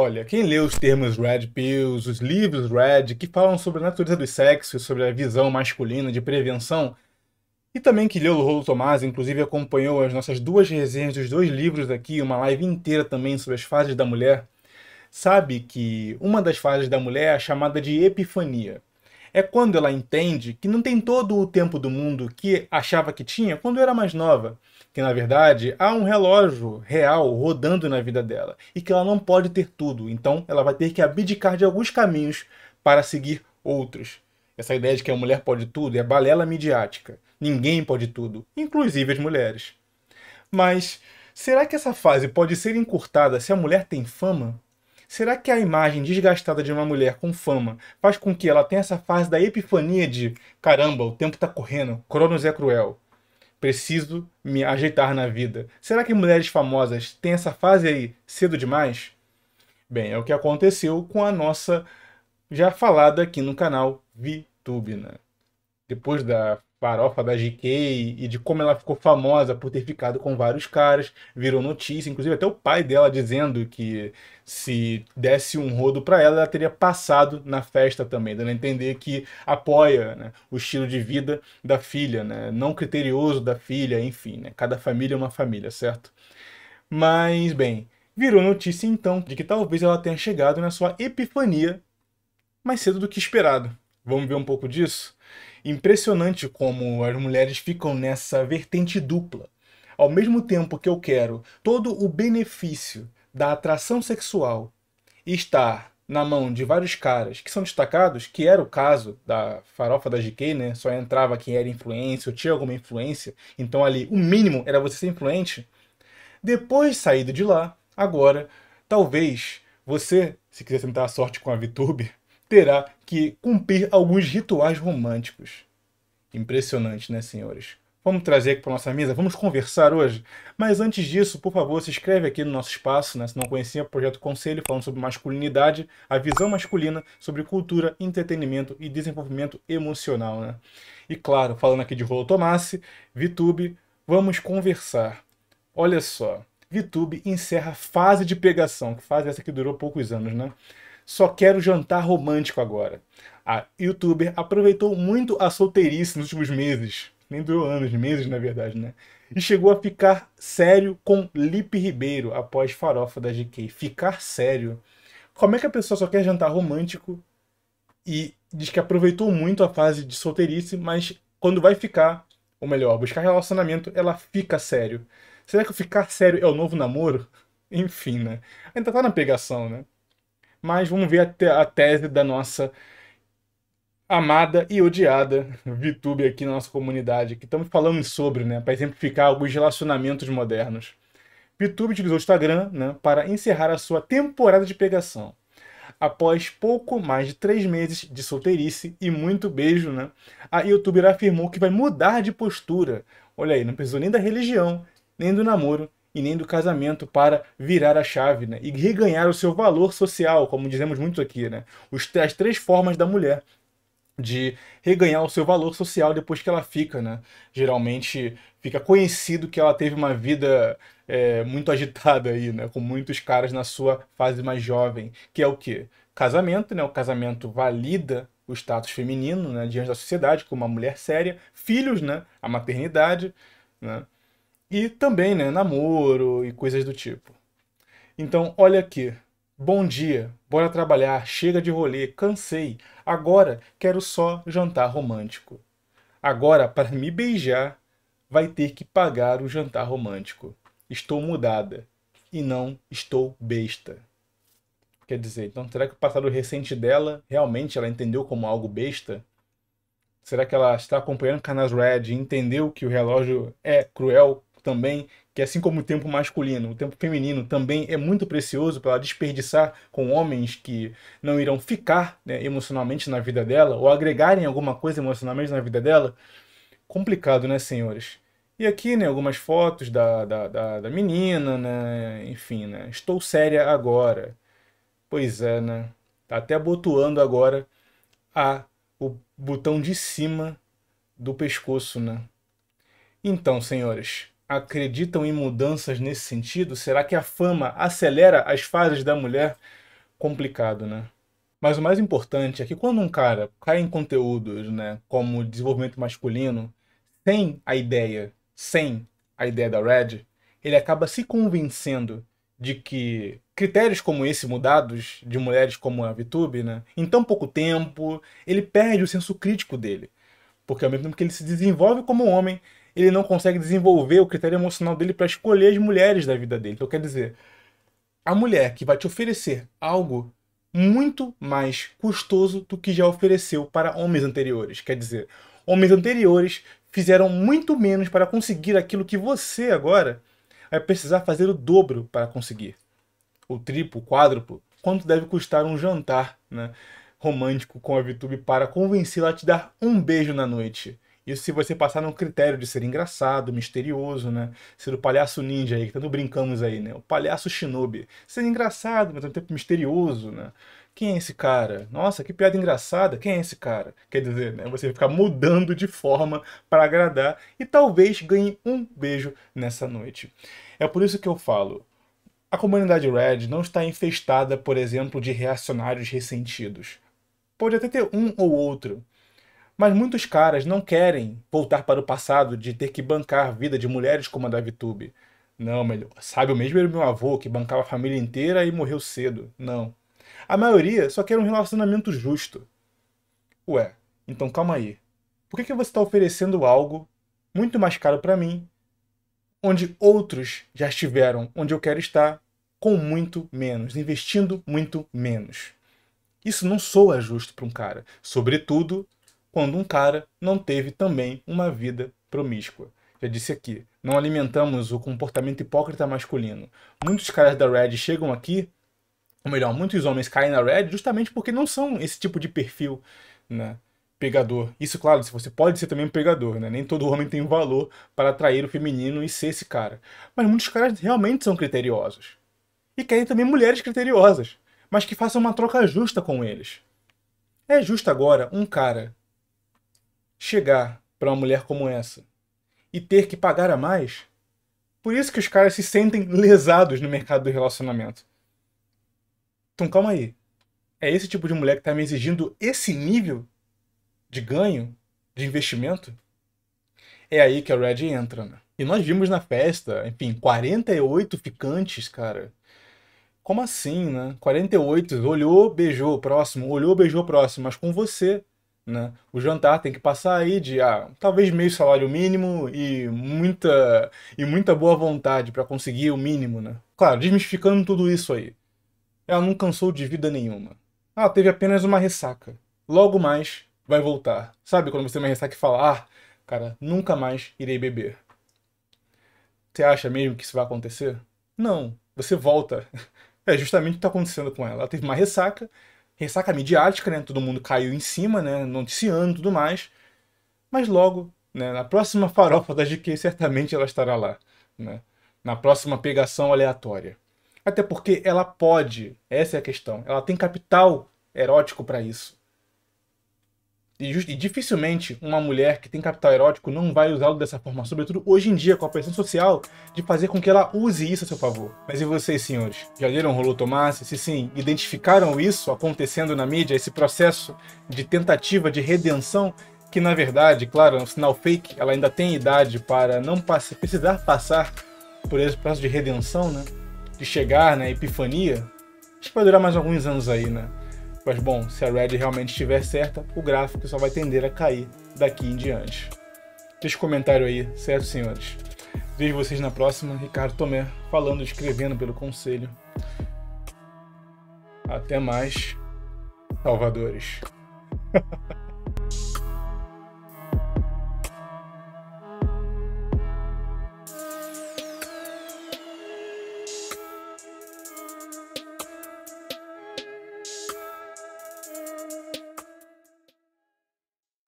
Olha, quem lê os termos Red Pills, os livros Red, que falam sobre a natureza do sexo sobre a visão masculina de prevenção, e também que leu o Rolo Tomás, inclusive acompanhou as nossas duas resenhas dos dois livros aqui, uma live inteira também sobre as fases da mulher, sabe que uma das fases da mulher é chamada de epifania. É quando ela entende que não tem todo o tempo do mundo que achava que tinha quando era mais nova que na verdade há um relógio real rodando na vida dela e que ela não pode ter tudo, então ela vai ter que abdicar de alguns caminhos para seguir outros. Essa ideia de que a mulher pode tudo é balela midiática. Ninguém pode tudo, inclusive as mulheres. Mas será que essa fase pode ser encurtada se a mulher tem fama? Será que a imagem desgastada de uma mulher com fama faz com que ela tenha essa fase da epifania de caramba, o tempo tá correndo, Cronos é cruel? Preciso me ajeitar na vida. Será que mulheres famosas têm essa fase aí cedo demais? Bem, é o que aconteceu com a nossa já falada aqui no canal Vitubina. Depois da farofa da GK e de como ela ficou famosa por ter ficado com vários caras, virou notícia, inclusive até o pai dela dizendo que se desse um rodo para ela, ela teria passado na festa também, dando a entender que apoia né, o estilo de vida da filha, né, não criterioso da filha, enfim, né, cada família é uma família, certo? Mas, bem, virou notícia então de que talvez ela tenha chegado na sua epifania mais cedo do que esperado. Vamos ver um pouco disso? Impressionante como as mulheres ficam nessa vertente dupla. Ao mesmo tempo que eu quero todo o benefício da atração sexual estar na mão de vários caras que são destacados, que era o caso da farofa da GK, né? Só entrava quem era influência ou tinha alguma influência. Então ali, o mínimo era você ser influente. Depois saído de lá, agora, talvez você, se quiser tentar a sorte com a VTube, terá que cumprir alguns rituais românticos. Impressionante, né, senhores? Vamos trazer aqui para nossa mesa, vamos conversar hoje. Mas antes disso, por favor, se inscreve aqui no nosso espaço, né? Se não conhecia, Projeto Conselho, falando sobre masculinidade, a visão masculina sobre cultura, entretenimento e desenvolvimento emocional, né? E claro, falando aqui de Rolo Tomassi, VTube, vamos conversar. Olha só, VTube encerra a fase de pegação, que fase é essa que durou poucos anos, né? só quero jantar romântico agora. A youtuber aproveitou muito a solteirice nos últimos meses, nem durou anos, meses na verdade, né? E chegou a ficar sério com Lipe Ribeiro após farofa da GK. Ficar sério? Como é que a pessoa só quer jantar romântico e diz que aproveitou muito a fase de solteirice, mas quando vai ficar, ou melhor, buscar relacionamento, ela fica sério. Será que ficar sério é o novo namoro? Enfim, né? Ainda tá na pegação, né? Mas vamos ver a, a tese da nossa amada e odiada VTube aqui na nossa comunidade, que estamos falando sobre, né, para exemplificar alguns relacionamentos modernos. VTube utilizou o Instagram né, para encerrar a sua temporada de pegação. Após pouco mais de três meses de solteirice e muito beijo, né, a youtuber afirmou que vai mudar de postura. Olha aí, não precisou nem da religião, nem do namoro, e nem do casamento para virar a chave né? e reganhar o seu valor social, como dizemos muito aqui, né? as três formas da mulher de reganhar o seu valor social depois que ela fica, né? Geralmente fica conhecido que ela teve uma vida é, muito agitada aí, né? Com muitos caras na sua fase mais jovem, que é o quê? Casamento, né? O casamento valida o status feminino né? diante da sociedade como uma mulher séria, filhos, né? A maternidade, né? E também, né, namoro e coisas do tipo. Então, olha aqui. Bom dia, bora trabalhar, chega de rolê, cansei. Agora quero só jantar romântico. Agora, para me beijar, vai ter que pagar o jantar romântico. Estou mudada e não estou besta. Quer dizer, então será que o passado recente dela realmente ela entendeu como algo besta? Será que ela está acompanhando Canas Red e entendeu que o relógio é cruel também, que assim como o tempo masculino, o tempo feminino também é muito precioso para ela desperdiçar com homens que não irão ficar né, emocionalmente na vida dela ou agregarem alguma coisa emocionalmente na vida dela. Complicado, né, senhores? E aqui, né, algumas fotos da, da, da, da menina, né, enfim, né, estou séria agora. Pois é, né, tá até botuando agora a, o botão de cima do pescoço, né. Então, senhores, acreditam em mudanças nesse sentido? Será que a fama acelera as fases da mulher? Complicado, né? Mas o mais importante é que quando um cara cai em conteúdos, né, como desenvolvimento masculino, sem a ideia, sem a ideia da Red, ele acaba se convencendo de que critérios como esse mudados de mulheres como a Vitube, né, em tão pouco tempo, ele perde o senso crítico dele. Porque ao mesmo tempo que ele se desenvolve como homem, ele não consegue desenvolver o critério emocional dele para escolher as mulheres da vida dele. Então, quer dizer, a mulher que vai te oferecer algo muito mais custoso do que já ofereceu para homens anteriores. Quer dizer, homens anteriores fizeram muito menos para conseguir aquilo que você agora vai precisar fazer o dobro para conseguir. O triplo, o quádruplo. Quanto deve custar um jantar né, romântico com a VTube para convencê-la a te dar um beijo na noite? Isso se você passar num critério de ser engraçado, misterioso, né? Ser o palhaço ninja aí, que tanto brincamos aí, né? O palhaço shinobi. Ser engraçado, mas ao mesmo tempo misterioso, né? Quem é esse cara? Nossa, que piada engraçada. Quem é esse cara? Quer dizer, né? Você ficar mudando de forma para agradar e talvez ganhe um beijo nessa noite. É por isso que eu falo, a comunidade Red não está infestada, por exemplo, de reacionários ressentidos. Pode até ter um ou outro, mas muitos caras não querem voltar para o passado de ter que bancar a vida de mulheres como a da Vitube. Não, melhor. Sabe, o mesmo era meu avô, que bancava a família inteira e morreu cedo. Não. A maioria só quer um relacionamento justo. Ué, então calma aí. Por que, que você está oferecendo algo muito mais caro para mim, onde outros já estiveram onde eu quero estar, com muito menos, investindo muito menos? Isso não soa justo para um cara, sobretudo quando um cara não teve também uma vida promíscua. Já disse aqui, não alimentamos o comportamento hipócrita masculino. Muitos caras da Red chegam aqui, ou melhor, muitos homens caem na Red justamente porque não são esse tipo de perfil, né? Pegador. Isso, claro, se você pode ser também um pegador, né? Nem todo homem tem valor para atrair o feminino e ser esse cara. Mas muitos caras realmente são criteriosos. E querem também mulheres criteriosas, mas que façam uma troca justa com eles. É justo agora um cara chegar para uma mulher como essa e ter que pagar a mais, por isso que os caras se sentem lesados no mercado do relacionamento. Então calma aí. É esse tipo de mulher que está me exigindo esse nível de ganho, de investimento? É aí que a Red entra, né? E nós vimos na festa, enfim, 48 ficantes, cara. Como assim, né? 48, olhou, beijou, próximo, olhou, beijou, próximo. Mas com você, né? O jantar tem que passar aí de ah, talvez meio salário mínimo e muita e muita boa vontade para conseguir o mínimo, né? Claro, desmistificando tudo isso aí. Ela não cansou de vida nenhuma. Ela teve apenas uma ressaca. Logo mais vai voltar. Sabe quando você tem uma ressaca e fala: "Ah, cara, nunca mais irei beber". Você acha mesmo que isso vai acontecer? Não, você volta. É justamente o que está acontecendo com ela. Ela teve uma ressaca, ressaca midiática, né? Todo mundo caiu em cima, né? Noticiando e tudo mais. Mas logo, né? Na próxima farofa da GQ, certamente ela estará lá, né? Na próxima pegação aleatória. Até porque ela pode, essa é a questão. Ela tem capital erótico para isso. E, dificilmente uma mulher que tem capital erótico não vai usá-lo dessa forma, sobretudo hoje em dia, com a pressão social, de fazer com que ela use isso a seu favor. Mas e vocês, senhores? Já leram Rolou Tomás Se sim, identificaram isso acontecendo na mídia, esse processo de tentativa de redenção que na verdade, claro, é um sinal fake, ela ainda tem idade para não passar, precisar passar por esse processo de redenção, né? De chegar na né, epifania. Acho que vai durar mais alguns anos aí, né? Mas bom, se a Red realmente estiver certa, o gráfico só vai tender a cair daqui em diante. Deixe o comentário aí, certo, senhores? Vejo vocês na próxima. Ricardo Tomé falando, escrevendo pelo conselho. Até mais, salvadores.